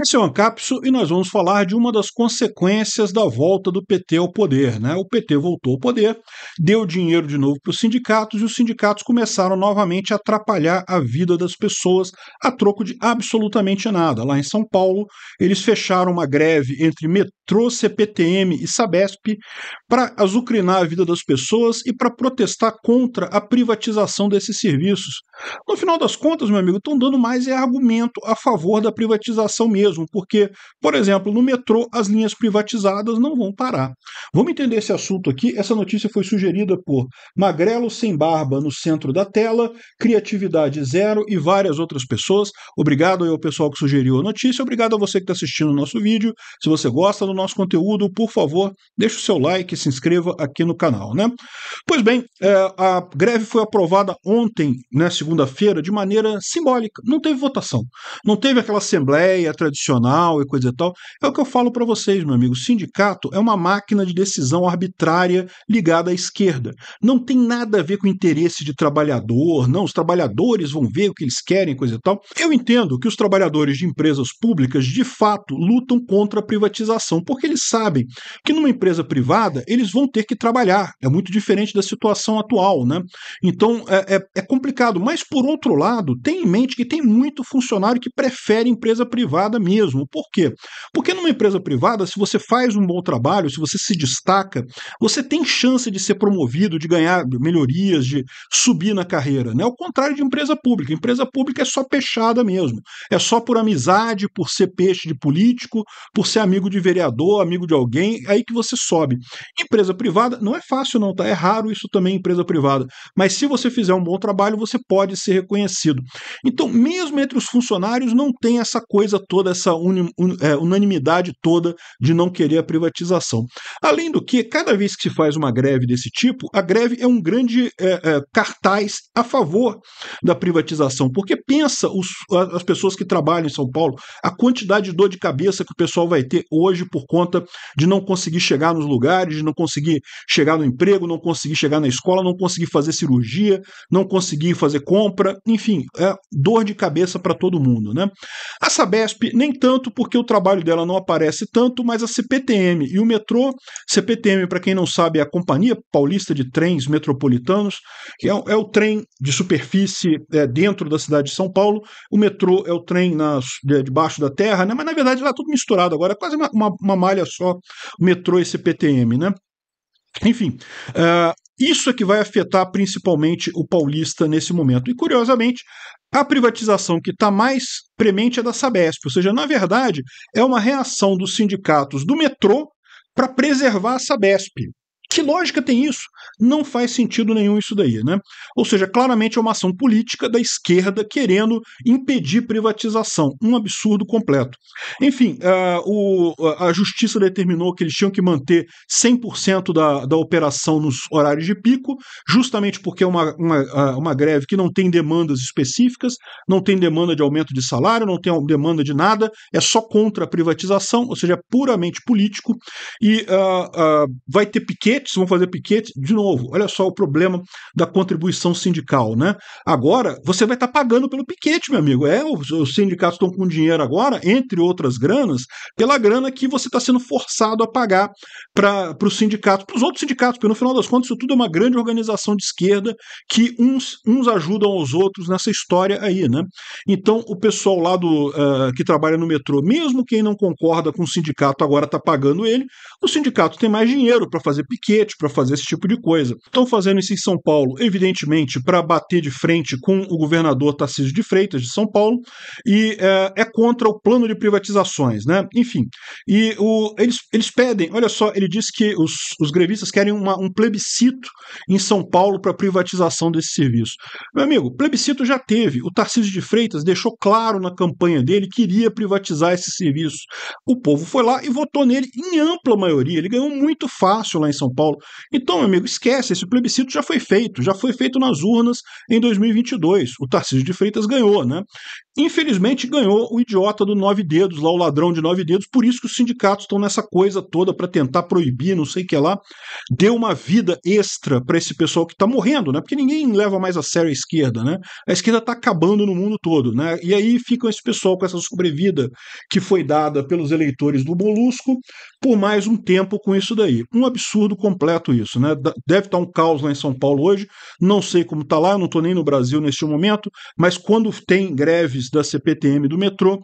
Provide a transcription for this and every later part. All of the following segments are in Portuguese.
Esse é o Ancapso e nós vamos falar de uma das consequências da volta do PT ao poder. Né? O PT voltou ao poder, deu dinheiro de novo para os sindicatos e os sindicatos começaram novamente a atrapalhar a vida das pessoas a troco de absolutamente nada. Lá em São Paulo, eles fecharam uma greve entre metrô, CPTM e Sabesp para azucrinar a vida das pessoas e para protestar contra a privatização desses serviços. No final das contas, meu amigo, estão dando mais é argumento a favor da privatização mesmo mesmo, porque, por exemplo, no metrô as linhas privatizadas não vão parar. Vamos entender esse assunto aqui. Essa notícia foi sugerida por Magrelo Sem Barba no centro da tela, Criatividade Zero e várias outras pessoas. Obrigado ao pessoal que sugeriu a notícia, obrigado a você que está assistindo o nosso vídeo. Se você gosta do nosso conteúdo, por favor, deixe o seu like e se inscreva aqui no canal. Né? Pois bem, é, a greve foi aprovada ontem, né, segunda-feira, de maneira simbólica. Não teve votação. Não teve aquela assembleia tradicional tradicional e coisa e tal. É o que eu falo para vocês, meu amigo. O sindicato é uma máquina de decisão arbitrária ligada à esquerda. Não tem nada a ver com interesse de trabalhador, não. Os trabalhadores vão ver o que eles querem, coisa e tal. Eu entendo que os trabalhadores de empresas públicas, de fato, lutam contra a privatização, porque eles sabem que numa empresa privada eles vão ter que trabalhar. É muito diferente da situação atual, né? Então é, é, é complicado. Mas por outro lado, tem em mente que tem muito funcionário que prefere empresa privada mesmo. Por quê? Porque numa empresa privada, se você faz um bom trabalho, se você se destaca, você tem chance de ser promovido, de ganhar melhorias, de subir na carreira. Né? Ao contrário de empresa pública. Empresa pública é só peixada mesmo. É só por amizade, por ser peixe de político, por ser amigo de vereador, amigo de alguém, é aí que você sobe. Empresa privada, não é fácil não, tá? É raro isso também em empresa privada. Mas se você fizer um bom trabalho, você pode ser reconhecido. Então, mesmo entre os funcionários, não tem essa coisa toda, essa un, un, é, unanimidade toda de não querer a privatização. Além do que, cada vez que se faz uma greve desse tipo, a greve é um grande é, é, cartaz a favor da privatização, porque pensa os, as pessoas que trabalham em São Paulo, a quantidade de dor de cabeça que o pessoal vai ter hoje por conta de não conseguir chegar nos lugares, de não conseguir chegar no emprego, não conseguir chegar na escola, não conseguir fazer cirurgia, não conseguir fazer compra, enfim, é dor de cabeça para todo mundo. Né? A Sabesp nem tanto porque o trabalho dela não aparece tanto, mas a CPTM e o metrô, CPTM, para quem não sabe, é a Companhia Paulista de Trens Metropolitanos, é, é o trem de superfície é, dentro da cidade de São Paulo, o metrô é o trem na, de, debaixo da terra, né? mas na verdade lá tá é tudo misturado agora, é quase uma, uma, uma malha só, metrô e CPTM, né? Enfim, eh, isso é que vai afetar principalmente o paulista nesse momento. E curiosamente, a privatização que está mais premente é da Sabesp, ou seja, na verdade, é uma reação dos sindicatos do metrô para preservar a Sabesp. Que lógica tem isso? Não faz sentido nenhum isso daí, né? Ou seja, claramente é uma ação política da esquerda querendo impedir privatização. Um absurdo completo. Enfim, a, ah, o, a justiça determinou que eles tinham que manter 100% da, da operação nos horários de pico, justamente porque é uma, uma, ah, uma greve que não tem demandas específicas, não tem demanda de aumento de salário, não tem demanda de nada, é só contra a privatização, ou seja, é puramente político. E uh, uh, vai ter piquete piquetes, vão fazer piquete de novo. Olha só o problema da contribuição sindical, né? Agora você vai estar tá pagando pelo piquete, meu amigo. É, os, os sindicatos estão com dinheiro agora, entre outras granas, pela grana que você está sendo forçado a pagar para os sindicatos, para os outros sindicatos, porque no final das contas isso tudo é uma grande organização de esquerda que uns, uns ajudam aos outros nessa história aí, né? Então o pessoal lá do uh, que trabalha no metrô, mesmo quem não concorda com o sindicato agora está pagando ele, o sindicato tem mais dinheiro para fazer piquete piquete para fazer esse tipo de coisa. Estão fazendo isso em São Paulo, evidentemente, para bater de frente com o governador Tarcísio de Freitas de São Paulo e é, é contra o plano de privatizações, né? Enfim, e o, eles, eles pedem, olha só, ele diz que os, os grevistas querem uma, um plebiscito em São Paulo para privatização desse serviço. Meu amigo, plebiscito já teve. O Tarcísio de Freitas deixou claro na campanha dele que iria privatizar esse serviço. O povo foi lá e votou nele em ampla maioria. Ele ganhou muito fácil lá em São Paulo. Então, meu amigo, esquece, esse plebiscito já foi feito, já foi feito nas urnas em 2022. O Tarcísio de Freitas ganhou, né? Infelizmente ganhou o idiota do nove dedos, lá o ladrão de nove dedos, por isso que os sindicatos estão nessa coisa toda para tentar proibir, não sei o que lá. Deu uma vida extra para esse pessoal que está morrendo, né? Porque ninguém leva mais a sério a esquerda, né? A esquerda está acabando no mundo todo, né? E aí ficam esse pessoal com essa sobrevida que foi dada pelos eleitores do Molusco por mais um tempo com isso daí. Um absurdo completo isso, né? Deve estar um caos lá em São Paulo hoje, não sei como está lá, eu não estou nem no Brasil neste momento, mas quando tem greves da CPTM do metrô,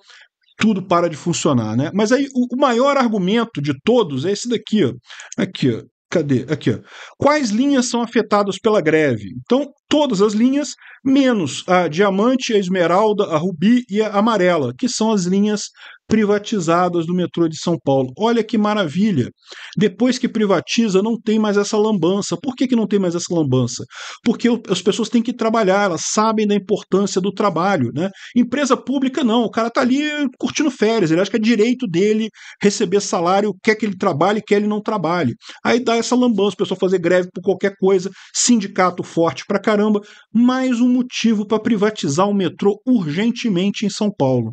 tudo para de funcionar, né? Mas aí o maior argumento de todos é esse daqui, ó. Aqui, ó. Cadê? Aqui. Ó. Quais linhas são afetadas pela greve? Então, todas as linhas, menos a diamante, a esmeralda, a rubi e a amarela, que são as linhas privatizadas do metrô de São Paulo. Olha que maravilha! Depois que privatiza, não tem mais essa lambança. Por que, que não tem mais essa lambança? Porque as pessoas têm que trabalhar, elas sabem da importância do trabalho. Né? Empresa pública, não. O cara está ali curtindo férias, ele acha que é direito dele receber salário, quer que ele trabalhe, quer que ele não trabalhe. Aí dá essa lambança, o pessoal fazer greve por qualquer coisa, sindicato forte pra caramba. Mais um motivo para privatizar o metrô urgentemente em São Paulo.